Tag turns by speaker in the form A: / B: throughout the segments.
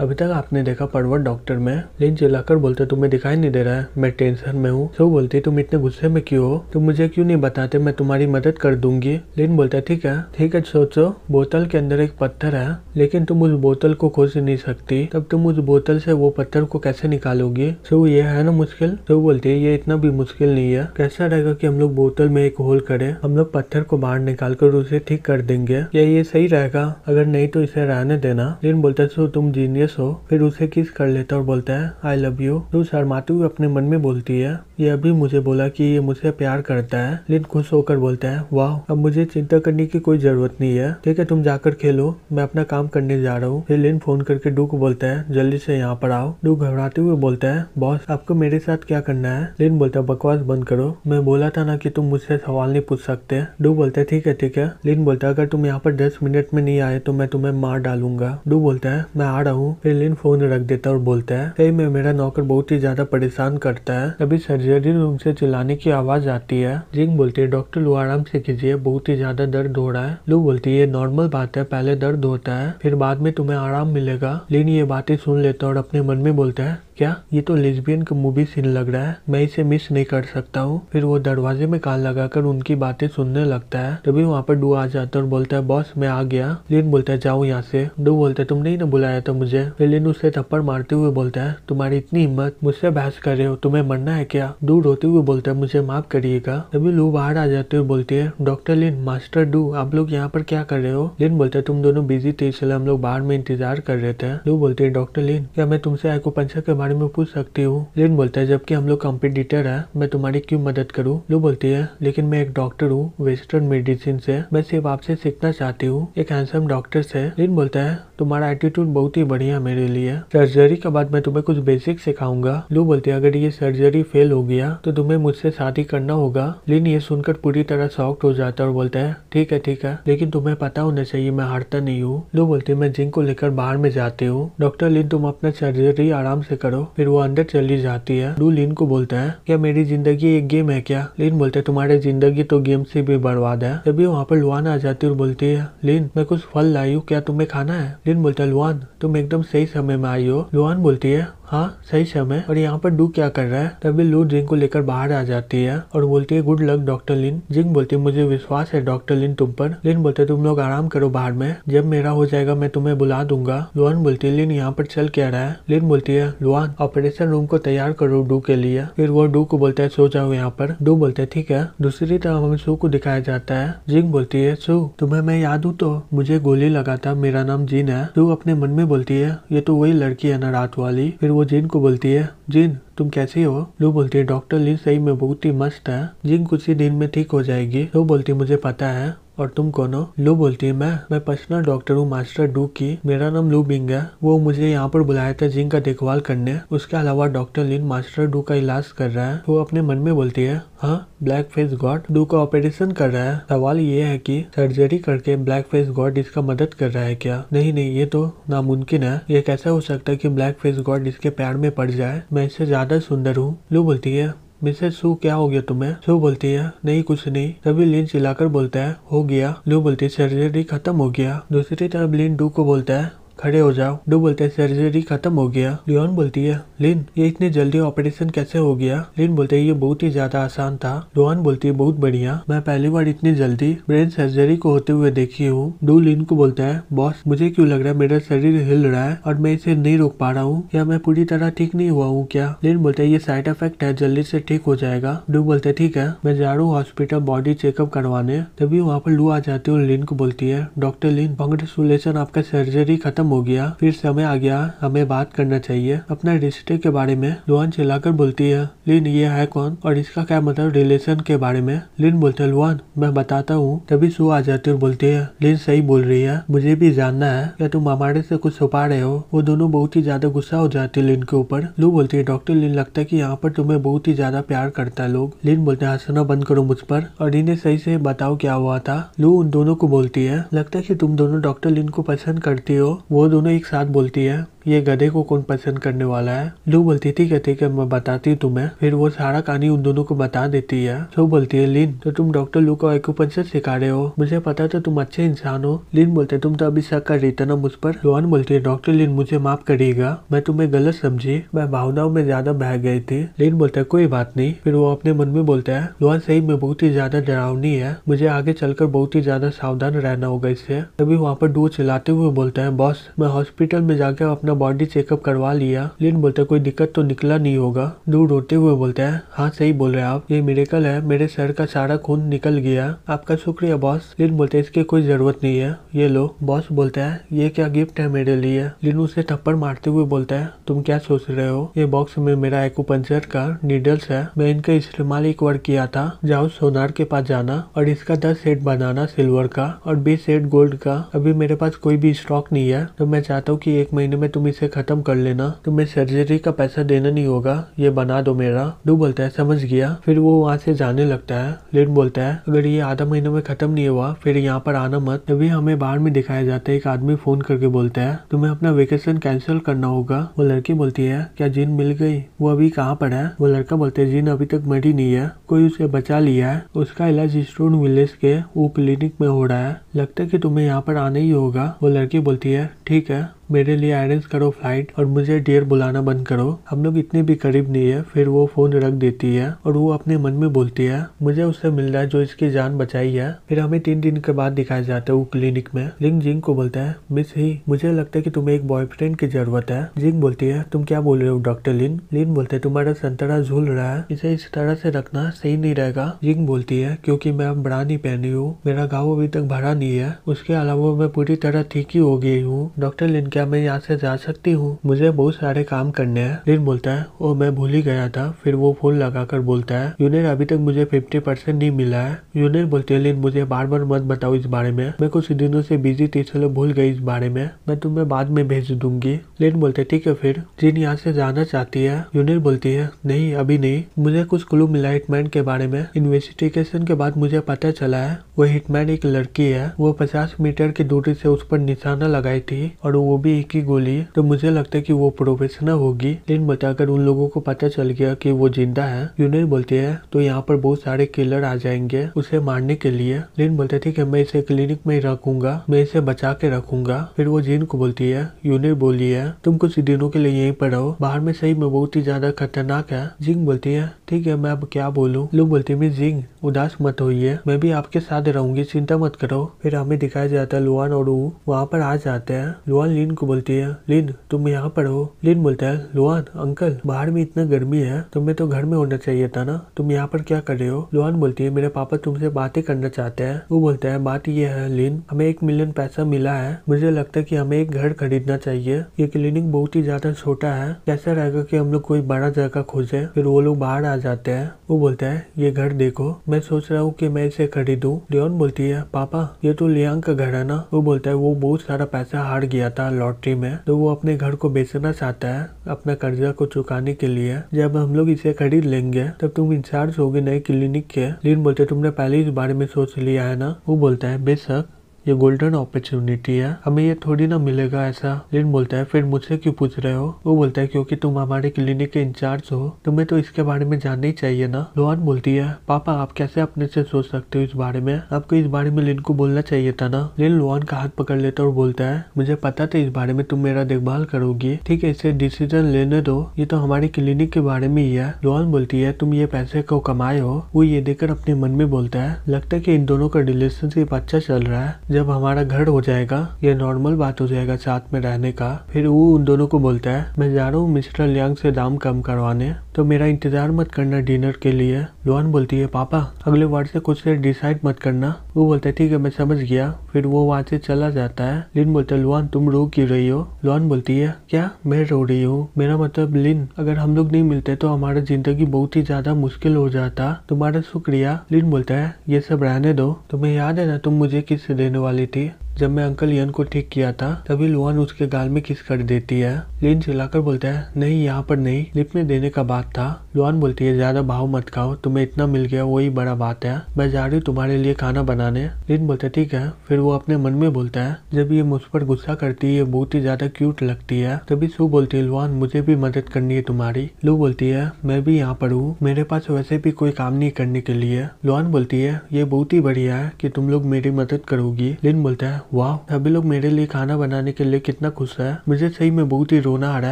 A: अभी तक आपने देखा पर्वत डॉक्टर में लेन चिल्लाकर बोलते तुम्हें दिखाई नहीं दे रहा है मैं टेंशन में हूँ सो तो बोलती तुम इतने गुस्से में क्यों हो तुम मुझे क्यों नहीं बताते मैं तुम्हारी मदद कर दूंगी लेन बोलता ठीक है ठीक है सोचो बोतल के अंदर एक पत्थर है लेकिन तुम उस बोतल को खोज नहीं सकती तब तुम उस बोतल से वो पत्थर को कैसे निकालोगी सो तो ये है ना मुश्किल सो तो बोलती है ये इतना भी मुश्किल नहीं है कैसा रहेगा की हम लोग बोतल में एक होल करे हम लोग पत्थर को बाहर निकाल कर उसे ठीक कर देंगे या ये सही रहेगा अगर नहीं तो इसे रहने देना लेन बोलता सो तुम जीनियर सीरियस हो फिर उसे किस कर लेता है और बोलता है आई लव यू तो शर्माती हुई अपने मन में बोलती है ये अभी मुझे बोला कि ये मुझे प्यार करता है लिन खुश होकर बोलता है वाह अब मुझे चिंता करने की कोई जरूरत नहीं है ठीक है तुम जाकर खेलो मैं अपना काम करने जा रहा हूँ फिर लिन फोन करके डू को बोलता है जल्दी से यहाँ पर आओ डू घबराते हुए बोलता है बॉस आपको मेरे साथ क्या करना है लिन बोलता है बकवास बंद करो मैं बोला था ना कि तुम मुझसे सवाल नहीं पूछ सकते डू बोलता है ठीक है ठीक है लिन बोलता है अगर तुम यहाँ पर दस मिनट में नहीं आए तो मैं तुम्हें मार डालूंगा डू बोलता है मैं आ रहा हूँ फिर लिन फोन रख देता है और बोलता है सही में मेरा नौकर बहुत ही ज्यादा परेशान करता है तभी सर्जरी रूम से चिल्लाने की आवाज आती है जिंग बोलती है डॉक्टर लू आराम से कीजिए बहुत ही ज्यादा दर्द हो रहा है लू बोलती है ये नॉर्मल बात है पहले दर्द होता है फिर बाद में तुम्हें आराम मिलेगा लेकिन ये बातें सुन लेता और अपने मन में बोलता है क्या ये तो लेस्बियन का मूवी सीन लग रहा है मैं इसे मिस नहीं कर सकता हूँ फिर वो दरवाजे में कान लगाकर उनकी बातें सुनने लगता है तभी वहाँ पर डू आ जाता है और बोलता है बॉस मैं आ गया लिन बोलता है जाओ यहाँ से डू बोलता है तुमने ही ना बुलाया था मुझे फिर लिन उसे थप्पड़ मारते हुए बोलता है तुम्हारी इतनी हिम्मत मुझसे बहस कर रहे हो तुम्हें मरना है क्या डू रोते हुए बोलता है मुझे माफ करिएगा तभी लू बाहर आ जाते हुए बोलती है डॉक्टर लिन मास्टर डू आप लोग यहाँ पर क्या कर रहे हो लिन बोलते तुम दोनों बिजी थे इसलिए हम लोग बाहर में इंतजार कर रहे थे डू बोलते है डॉक्टर लिन क्या मैं तुमसे आयो पंचर के बारे में पूछ सकती हूँ लेन बोलता है जबकि हम लोग कॉम्पिटिटर है मैं तुम्हारी क्यों मदद करूँ लू बोलती है लेकिन मैं एक डॉक्टर हूँ वेस्टर्न मेडिसिन से मैं सिर्फ आपसे सीखना चाहती हूँ एक हैंडसम डॉक्टर से लेन बोलता है तुम्हारा एटीट्यूड बहुत ही बढ़िया मेरे लिए सर्जरी के बाद मैं तुम्हें कुछ बेसिक सिखाऊंगा लू बोलते अगर ये सर्जरी फेल हो गया तो तुम्हें मुझसे शादी करना होगा लिन ये सुनकर पूरी तरह सॉफ्ट हो जाता है और बोलता है ठीक है ठीक है लेकिन तुम्हें पता होना चाहिए मैं हारता नहीं हूँ लू बोलती है मैं जिंक को लेकर बाहर में जाती हूँ डॉक्टर लिन तुम अपना सर्जरी आराम से करो फिर वो अंदर चली जाती है लू लिन को बोलता है क्या मेरी जिंदगी एक गेम है क्या लिन बोलते है तुम्हारी जिंदगी तो गेम से भी बर्बाद है तभी वहाँ पर लुआना आ जाती है और बोलती है लिन मैं कुछ फल लाई हूँ क्या तुम्हें खाना है दिन बोलता है लुआन तुम एकदम सही समय में आई हो लुआन बोलती है हाँ सही समय और यहाँ पर डू क्या कर रहा है तभी लू जिंग को लेकर बाहर आ जाती है और बोलती है good luck doctor Lin Jing बोलती है मुझे विश्वास है डॉक्टर लिन तुम पर लिन बोलते तुम लोग आराम करो बाहर में जब मेरा हो जाएगा मैं तुम्हें बुला दूंगा लुआन बोलती है लिन यहाँ पर चल क्या रहा है लिन बोलती है लुआन ऑपरेशन रूम को तैयार करो डू के लिए फिर वो डू को बोलता है सो जाओ यहाँ पर डू बोलते है ठीक है दूसरी तरफ हमें सू को दिखाया जाता है जिंग बोलती है सू तुम्हें मैं याद हूँ तो मुझे गोली लगा था मेरा नाम जीन है सू अपने मन में बोलती है ये तो वही लड़की है ना रात वाली फिर वो जीन को बोलती है जिन तुम कैसी हो लू बोलती है डॉक्टर ली सही में बहुत ही मस्त है जिन कुछ ही दिन में ठीक हो जाएगी लू बोलती मुझे पता है और तुम कौन हो लू बोलती है मैं मैं पर्सनल डॉक्टर हूँ मास्टर डू की मेरा नाम लू बिंग है वो मुझे यहाँ पर बुलाया था जिंक का देखभाल करने उसके अलावा डॉक्टर लिन मास्टर डू का इलाज कर रहा है वो अपने मन में बोलती है हाँ ब्लैक फेस गॉड डू का ऑपरेशन कर रहा है सवाल ये है कि सर्जरी करके ब्लैक फेस गॉड इसका मदद कर रहा है क्या नहीं नहीं ये तो नामुमकिन है ये कैसा हो सकता है की ब्लैक फेस गॉड इसके पैर में पड़ जाए मैं इससे ज़्यादा सुंदर हूँ लू बोलती है मिसेस सू क्या हो गया तुम्हें सू बोलती है नहीं कुछ नहीं तभी लिन चिल्लाकर बोलता है हो गया लू बोलती है सर्जरी खत्म हो गया दूसरी तरफ लिन डू को बोलता है खड़े हो जाओ डू बोलते हैं सर्जरी खत्म हो गया लियोन बोलती है लिन ये इतने जल्दी ऑपरेशन कैसे हो गया लिन बोलते हैं ये बहुत ही ज्यादा आसान था डोहान बोलती है बहुत बढ़िया मैं पहली बार इतनी जल्दी ब्रेन सर्जरी को होते हुए देखी हूँ डू लिन को बोलता है बॉस मुझे क्यों लग रहा है मेरा शरीर हिल रहा है और मैं इसे नहीं रोक पा रहा हूँ या मैं पूरी तरह ठीक नहीं हुआ हूँ क्या लिन बोलते है ये साइड इफेक्ट है जल्दी से ठीक हो जाएगा डू बोलते है ठीक है मैं जा रहा हूँ हॉस्पिटल बॉडी चेकअप करवाने तभी वहाँ पर लू आ जाती हूँ लिन को बोलती है डॉक्टर लिन कॉन्ग्रेचुलेसन आपका सर्जरी खत्म खत्म हो गया फिर समय आ गया हमें बात करना चाहिए अपना रिश्ते के बारे में लुआन चिल्लाकर बोलती है लिन ये है कौन और इसका क्या मतलब रिलेशन के बारे में लिन बोलते लुआन मैं बताता हूँ तभी सू आ जाती और बोलती है लिन सही बोल रही है मुझे भी जानना है क्या तुम हमारे से कुछ छुपा रहे हो वो दोनों बहुत ही ज्यादा गुस्सा हो जाती है लिन के ऊपर लू बोलती है डॉक्टर लिन लगता है की यहाँ पर तुम्हें बहुत ही ज्यादा प्यार करता है लोग लिन बोलते हैं हंसना बंद करो मुझ पर और इन्हें सही से बताओ क्या हुआ था लू उन दोनों को बोलती है लगता है की तुम दोनों डॉक्टर लिन को पसंद करती हो वो दोनों एक साथ बोलती है ये गधे को कौन पसंद करने वाला है लू बोलती थी कहते कि मैं बताती हूँ तुम्हें फिर वो सारा कहानी उन दोनों को बता देती है सो बोलती है लिन तो तुम डॉक्टर लू को एक्यूपंचर सिखा रहे हो मुझे पता था तुम अच्छे इंसान हो लिन बोलते तुम तो अभी शक कर रही था ना मुझ पर रोहन बोलती है डॉक्टर लिन मुझे माफ करिएगा मैं तुम्हें गलत समझी मैं भावनाओं में ज्यादा बह गई थी लिन बोलते है कोई बात नहीं फिर वो अपने मन में बोलते है रोहन सही में बहुत ही ज्यादा डरावनी है मुझे आगे चलकर बहुत ही ज्यादा सावधान रहना होगा इससे तभी वहाँ पर डू चलाते हुए बोलते है बॉस मैं हॉस्पिटल में जाकर अपना अपना बॉडी चेकअप करवा लिया लिन बोलता है कोई दिक्कत तो निकला नहीं होगा दूर रोते हुए बोलता है हाँ सही बोल रहे हैं आप ये मेरेकल है मेरे सर का सारा खून निकल गया आपका शुक्रिया बॉस लिन बोलते है इसकी कोई जरूरत नहीं है ये लो बॉस बोलता है ये क्या गिफ्ट है मेरे लिए लिन उसे थप्पड़ मारते हुए बोलता है तुम क्या सोच रहे हो ये बॉक्स में मेरा एक्यूपंचर का नीडल्स है मैं इनका इस्तेमाल एक बार किया था जाओ सोनार के पास जाना और इसका दस सेट बनाना सिल्वर का और बीस सेट गोल्ड का अभी मेरे पास कोई भी स्टॉक नहीं है तो मैं चाहता हूँ कि एक महीने में तुम तुम इसे ख़त्म कर लेना तुम्हें सर्जरी का पैसा देना नहीं होगा ये बना दो मेरा डू बोलता है समझ गया फिर वो वहाँ से जाने लगता है लिन बोलता है अगर ये आधा महीने में ख़त्म नहीं हुआ फिर यहाँ पर आना मत तभी हमें बाहर में दिखाया जाता है एक आदमी फ़ोन करके बोलता है तुम्हें अपना वेकेशन कैंसिल करना होगा वो लड़की बोलती है क्या जिन मिल गई वो अभी कहाँ पर है वो लड़का बोलते है जिन अभी तक मरी नहीं है कोई उसे बचा लिया है उसका इलाज स्टोन विलेज के वो क्लिनिक में हो रहा है लगता है कि तुम्हें यहाँ पर आना ही होगा वो लड़की बोलती है ठीक है मेरे लिए अरेंज करो फ्लाइट और मुझे डियर बुलाना बंद करो हम लोग इतने भी करीब नहीं है फिर वो फोन रख देती है और वो अपने मन में बोलती है मुझे उससे मिल रहा है जो इसकी जान बचाई है फिर हमें तीन दिन के बाद दिखाया जाता है वो क्लिनिक में लिंग जिंग को बोलता है मिस ही मुझे लगता है की तुम्हें एक बॉयफ्रेंड की जरूरत है जिंग बोलती है तुम क्या बोल रहे हो डॉक्टर लिन लिन बोलते है तुम्हारा संतरा झूल रहा है इसे इस तरह से रखना सही नहीं रहेगा जिंग बोलती है क्यूँकी मैं अब बड़ा नहीं पहनी हूँ मेरा गाँव अभी तक भरा नहीं है उसके अलावा मैं पूरी तरह ठीक ही हो गई हूँ डॉक्टर लिन क्या मैं यहाँ से जा सकती हूँ मुझे बहुत सारे काम करने हैं लिन बोलता है ओ मैं भूल ही गया था फिर वो फोन लगाकर बोलता है यूनियन अभी तक मुझे फिफ्टी परसेंट नहीं मिला है यूनियन बोलती है लिन मुझे बार बार मत बताओ इस बारे में मैं कुछ दिनों से बिजी थी चलो भूल गई इस बारे में मैं तुम्हें बाद में भेज दूंगी लिन बोलते ठीक है फिर जिन यहाँ से जाना चाहती है यूनियन बोलती है नहीं अभी नहीं मुझे कुछ क्लू मिला हिटमैन के बारे में इन्वेस्टिगेशन के बाद मुझे पता चला है वो हिटमैन एक लड़की है वो पचास मीटर की दूरी से उस पर निशाना लगाई थी और वो भी एक ही गोली है तो मुझे लगता है कि वो प्रोफेशनल होगी लेकिन बताकर उन लोगों को पता चल गया कि वो जिंदा है यूनियन बोलती है तो यहाँ पर बहुत सारे किलर आ जाएंगे उसे मारने के लिए लिन बोलते थे है मैं इसे क्लिनिक में ही रखूंगा मैं इसे बचा के रखूंगा फिर वो जीन को बोलती है यूनियन बोली है तुम कुछ दिनों के लिए यही पढ़ो बाहर में सही में बहुत ही ज्यादा खतरनाक है जिंग बोलती है ठीक है मैं अब क्या बोलूँ लोग बोलते मैं जिंग उदास मत होइए मैं भी आपके साथ रहूंगी चिंता मत करो फिर हमें दिखाया जाता है लुआन और ऊ वहाँ पर आ जाते हैं लुआन लिन को बोलती है लिन तुम यहाँ पर हो लिन बोलता है लुआन अंकल बाहर में इतना गर्मी है तुम्हें तो घर में होना चाहिए था ना तुम यहाँ पर क्या कर रहे हो लुआन बोलती है मेरे पापा तुमसे बातें करना चाहते है वो बोलता है बात यह है लिन हमें एक मिलियन पैसा मिला है मुझे लगता है की हमें एक घर खरीदना चाहिए ये क्लिनिक बहुत ही ज्यादा छोटा है कैसा रहेगा की हम लोग कोई बड़ा जगह खोजे फिर वो लोग बाहर आ जाते हैं वो बोलता है ये घर देखो मैं सोच रहा हूँ कि मैं इसे खरीदू लियोन बोलती है पापा ये तो लियांग का घर है ना वो बोलता है वो बहुत सारा पैसा हार गया था लॉटरी में तो वो अपने घर को बेचना चाहता है अपना कर्जा को चुकाने के लिए जब हम लोग इसे खरीद लेंगे तब तुम इंचार्ज होगे नए क्लिनिक के लियन बोलते तुमने पहले इस बारे में सोच लिया है ना वो बोलता है बेशक ये गोल्डन अपॉर्चुनिटी है हमें ये थोड़ी ना मिलेगा ऐसा लिन बोलता है फिर मुझसे क्यों पूछ रहे हो वो बोलता है क्योंकि तुम हमारे क्लिनिक के इंचार्ज हो तुम्हें तो इसके बारे में जानना ही चाहिए ना लोहान बोलती है पापा आप कैसे अपने से सोच सकते हो इस बारे में आपको इस बारे में लिन को बोलना चाहिए था ना लिन लोहान का हाथ पकड़ लेता और बोलता है मुझे पता था इस बारे में तुम मेरा देखभाल करोगी ठीक है इसे डिसीजन लेने दो ये तो हमारे क्लिनिक के बारे में ही है लोहान बोलती है तुम ये पैसे को कमाए हो वो ये देखकर अपने मन में बोलता है लगता है की इन दोनों का रिलेशनशिप अच्छा चल रहा है जब हमारा घर हो जाएगा ये नॉर्मल बात हो जाएगा साथ में रहने का फिर वो उन दोनों को बोलता है मैं जा रहा हूँ मिस्टर लियांग से दाम कम करवाने तो मेरा इंतजार मत करना डिनर के लिए लोहन बोलती है पापा अगले वार्ड से कुछ देर डिसाइड मत करना वो बोलता है ठीक है मैं समझ गया फिर वो वहाँ से चला जाता है लिन बोलता है लोहन तुम रो क्यों रही हो लोहन बोलती है क्या मैं रो रही हूँ मेरा मतलब लिन अगर हम लोग नहीं मिलते तो हमारा जिंदगी बहुत ही ज्यादा मुश्किल हो जाता तुम्हारा शुक्रिया लिन बोलता है ये सब रहने दो तुम्हें याद है ना तुम मुझे किस देने वाली थी जब मैं अंकल यन को ठीक किया था तभी लुआन उसके गाल में किस कर देती है लिन चिल्लाकर बोलता है नहीं यहाँ पर नहीं लिप में देने का बात था लुआन बोलती है ज्यादा भाव मत खाओ तुम्हें इतना मिल गया वही बड़ा बात है मैं जा रही हूँ तुम्हारे लिए खाना बनाने लिन बोलता है ठीक है फिर वो अपने मन में बोलता है जब ये मुझ पर गुस्सा करती है बहुत ही ज्यादा क्यूट लगती है तभी सू बोलती है लुआन मुझे भी मदद करनी है तुम्हारी लू बोलती है मैं भी यहाँ पर हूँ मेरे पास वैसे भी कोई काम नहीं करने के लिए लुआन बोलती है ये बहुत ही बढ़िया है की तुम लोग मेरी मदद करोगी लिन बोलता है वाह अभी लोग मेरे लिए खाना बनाने के लिए कितना खुश है मुझे सही में बहुत ही रोना आ रहा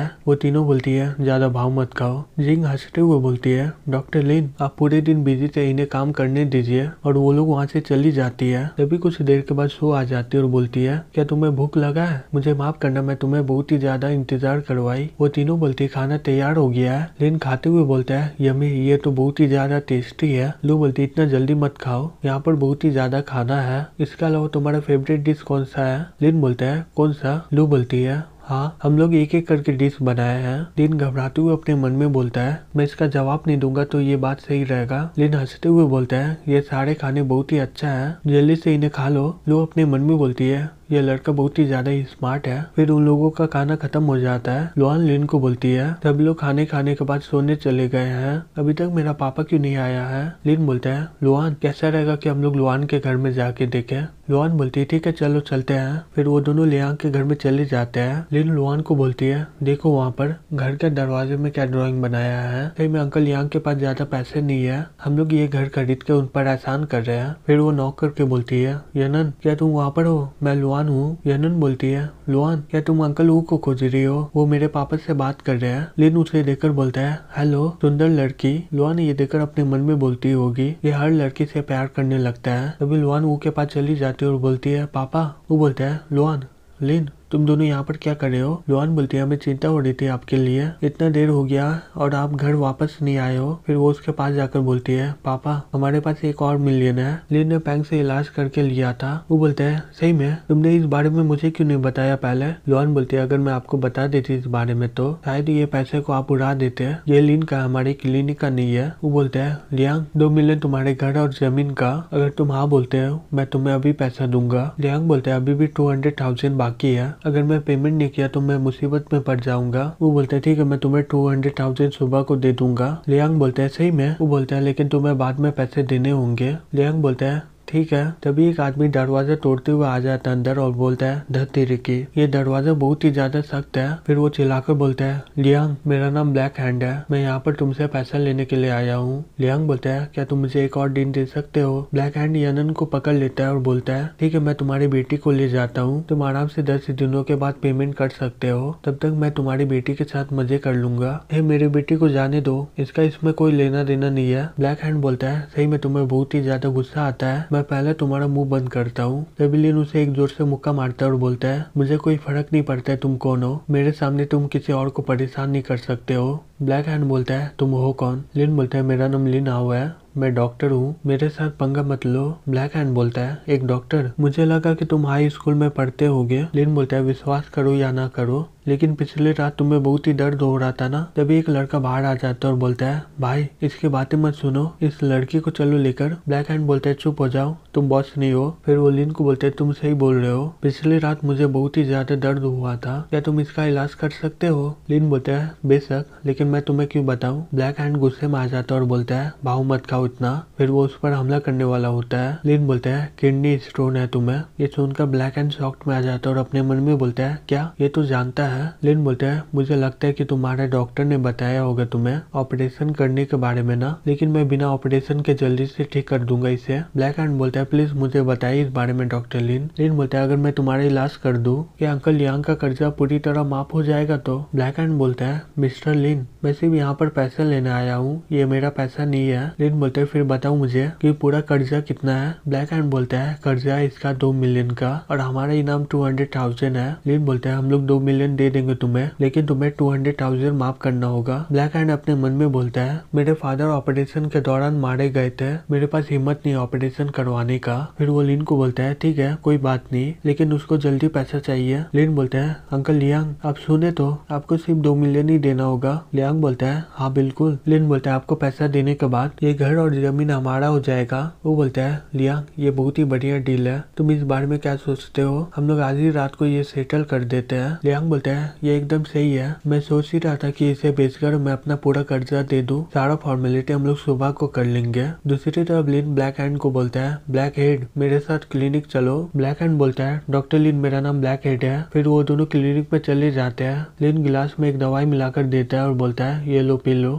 A: है वो तीनों बोलती है ज्यादा भाव मत खाओ जिंग हंसते हुए बोलती है डॉक्टर लिन आप पूरे दिन बिजी थे इन्हें काम करने दीजिए और वो लोग वहाँ से चली जाती है तभी कुछ देर के बाद सो आ जाती है और बोलती है क्या तुम्हें भूख लगा है मुझे माफ करना मैं तुम्हें बहुत ही ज्यादा इंतजार करवाई वो तीनों बोलती है खाना तैयार हो गया है लिन खाते हुए बोलता है यमी ये तो बहुत ही ज्यादा टेस्टी है लो बोलती इतना जल्दी मत खाओ यहाँ पर बहुत ही ज्यादा खाना है इसके अलावा तुम्हारा फेवरेट डिश डिश कौन सा है लिन बोलता है कौन सा लू बोलती है हाँ हम लोग एक एक करके डिश बनाए हैं लिन घबराते हुए अपने मन में बोलता है मैं इसका जवाब नहीं दूंगा तो ये बात सही रहेगा लिन हंसते हुए बोलता है ये सारे खाने बहुत ही अच्छा है जल्दी से इन्हें खा लो लू अपने मन में बोलती है ये लड़का बहुत ही ज्यादा ही स्मार्ट है फिर उन लोगों का खाना खत्म हो जाता है लोहान लिन को बोलती है सब लोग खाने खाने के बाद सोने चले गए हैं अभी तक मेरा पापा क्यों नहीं आया है लिन बोलता है लोहान कैसा रहेगा कि हम लोग लोहान के घर में जाके देखे लोहान बोलती है ठीक है चलो चलते हैं फिर वो दोनों लियांग के घर में चले जाते हैं लिन लोहान को बोलती है देखो वहाँ पर घर के दरवाजे में क्या ड्रॉइंग बनाया है कहीं मैं अंकल लियांग के पास ज्यादा पैसे नहीं है हम लोग ये घर खरीद के उन पर एहसान कर रहे हैं फिर वो नौकर के बोलती है यनन क्या तुम वहाँ पर हो मैं लोहान लुआन हूँ यनन बोलती है लुआन क्या तुम अंकल ऊ को खोज रही हो वो मेरे पापा से बात कर रहे हैं लिन उसे देखकर बोलता है हेलो सुंदर लड़की लुआन ये देखकर अपने मन में बोलती होगी ये हर लड़की से प्यार करने लगता है तभी लुआन ऊ के पास चली जाती है और बोलती है पापा वो बोलता है लुआन लिन तुम दोनों यहाँ पर क्या कर रहे हो लोहन बोलती है हमें चिंता हो रही थी आपके लिए इतना देर हो गया और आप घर वापस नहीं आए हो फिर वो उसके पास जाकर बोलती है पापा हमारे पास एक और मिलियन है लिन ने बैंक से इलाज करके लिया था वो बोलते है सही में तुमने इस बारे में मुझे क्यों नहीं बताया पहले लोहन बोलती है अगर मैं आपको बता देती इस बारे में तो शायद ये पैसे को आप उड़ा देते है ये लिन का हमारे क्लिनिक का नहीं है वो बोलते है लियांग दो मिलियन तुम्हारे घर और जमीन का अगर तुम हाँ बोलते हो मैं तुम्हें अभी पैसा दूंगा लियांग बोलते है अभी भी टू हंड्रेड थाउजेंड बाकी है अगर मैं पेमेंट नहीं किया तो मैं मुसीबत में पड़ जाऊंगा वो बोलता है ठीक है मैं तुम्हें टू हंड्रेड थाउजेंड सुबह को दे दूंगा लियांग बोलता है सही में वो बोलता है लेकिन तुम्हें बाद में पैसे देने होंगे लियांग बोलता है ठीक है तभी एक आदमी दरवाजा तोड़ते हुए आ जाता है अंदर और बोलता है धरती रिकी ये दरवाजा बहुत ही ज्यादा सख्त है फिर वो चिल्लाकर बोलता है लियांग मेरा नाम ब्लैक हैंड है मैं यहाँ पर तुमसे पैसा लेने के लिए आया हूँ लियांग बोलता है क्या तुम मुझे एक और दिन दे सकते हो ब्लैक हैंड यनन को पकड़ लेता है और बोलता है ठीक है मैं तुम्हारी बेटी को ले जाता हूँ तुम आराम से दस दिनों के बाद पेमेंट कर सकते हो तब तक मैं तुम्हारी बेटी के साथ मजे कर लूंगा हे मेरी बेटी को जाने दो इसका इसमें कोई लेना देना नहीं है ब्लैक हैंड बोलता है सही में तुम्हें बहुत ही ज्यादा गुस्सा आता है मैं पर पहले तुम्हारा मुंह बंद करता हूँ सेबिलियन उसे एक जोर से मुक्का मारता है और बोलता है मुझे कोई फर्क नहीं पड़ता है तुम कौन हो मेरे सामने तुम किसी और को परेशान नहीं कर सकते हो ब्लैक हैंड बोलता है तुम हो कौन लिन बोलता है मेरा नाम लिन आओ है मैं डॉक्टर हूँ मेरे साथ पंगा मत लो ब्लैक हैंड बोलता है एक डॉक्टर मुझे लगा कि तुम हाई स्कूल में पढ़ते होगे लिन बोलता है विश्वास करो या ना करो लेकिन पिछले रात तुम्हें बहुत ही दर्द हो रहा था ना तभी एक लड़का बाहर आ जाता है और बोलता है भाई इसकी बातें मत सुनो इस लड़की को चलो लेकर ब्लैक हैंड बोलते है चुप हो जाओ तुम बॉस नहीं हो फिर वो लिन को बोलते है तुम सही बोल रहे हो पिछले रात मुझे बहुत ही ज्यादा दर्द हुआ था क्या तुम इसका इलाज कर सकते हो लिन बोलते है बेशक लेकिन मैं तुम्हें क्यों बताऊं ब्लैक हैंड गुस्से में आ जाता है और बोलता है भाव मत खाओ इतना फिर वो उस पर हमला करने वाला होता है लिन बोलता है किडनी स्टोन है तुम्हें ये सुनकर ब्लैक एंड सॉफ्ट में आ जाता है और अपने मन में बोलता है क्या ये तो जानता है लिन बोलता है मुझे लगता है की तुम्हारे डॉक्टर ने बताया होगा तुम्हें ऑपरेशन करने के बारे में ना लेकिन मैं बिना ऑपरेशन के जल्दी से ठीक कर दूंगा इसे ब्लैक हैंड बोलता है प्लीज मुझे बताए इस बारे में डॉक्टर लिन लिन बोलता है अगर मैं तुम्हारा इलाज कर दूँ की अंकल यांग का कर्जा पूरी तरह माफ हो जाएगा तो ब्लैक एंड बोलता है मिस्टर लिन मैं सिर्फ यहाँ पर पैसा लेने आया हूँ ये मेरा पैसा नहीं है रिन बोलते है फिर बताओ मुझे कि पूरा कर्जा कितना है ब्लैक हैंड बोलता है कर्जा है इसका दो मिलियन का और हमारा इनाम टू हंड्रेड थाउजेंड है रिन बोलते हैं हम लोग दो मिलियन दे देंगे तुम्हें लेकिन तुम्हें टू हंड्रेड थाउजेंड माफ करना होगा ब्लैक हैंड अपने मन में बोलता है मेरे फादर ऑपरेशन के दौरान मारे गए थे मेरे पास हिम्मत नहीं ऑपरेशन करवाने का फिर वो लिन को बोलता है ठीक है कोई बात नहीं लेकिन उसको जल्दी पैसा चाहिए लिन बोलते है अंकल लियांग आप सुने तो आपको सिर्फ दो मिलियन ही देना होगा लिया फ्रैंक बोलता है हाँ बिल्कुल लिन बोलता है आपको पैसा देने के बाद ये घर और जमीन हमारा हो जाएगा वो बोलता है लिया ये बहुत ही बढ़िया डील है तुम इस बारे में क्या सोचते हो हम लोग आज ही रात को ये सेटल कर देते हैं लियांग बोलता है ये एकदम सही है मैं सोच ही रहा था कि इसे बेचकर मैं अपना पूरा कर्जा दे दूं सारा फॉर्मेलिटी हम लोग सुबह को कर लेंगे दूसरी तरफ लिन ब्लैक हैंड को बोलता है ब्लैक हेड मेरे साथ क्लिनिक चलो ब्लैक हैंड बोलता है डॉक्टर लिन मेरा नाम ब्लैक हेड है फिर वो दोनों क्लिनिक में चले जाते हैं लिन गिलास में एक दवाई मिलाकर देता है और बोलता है yellow pillow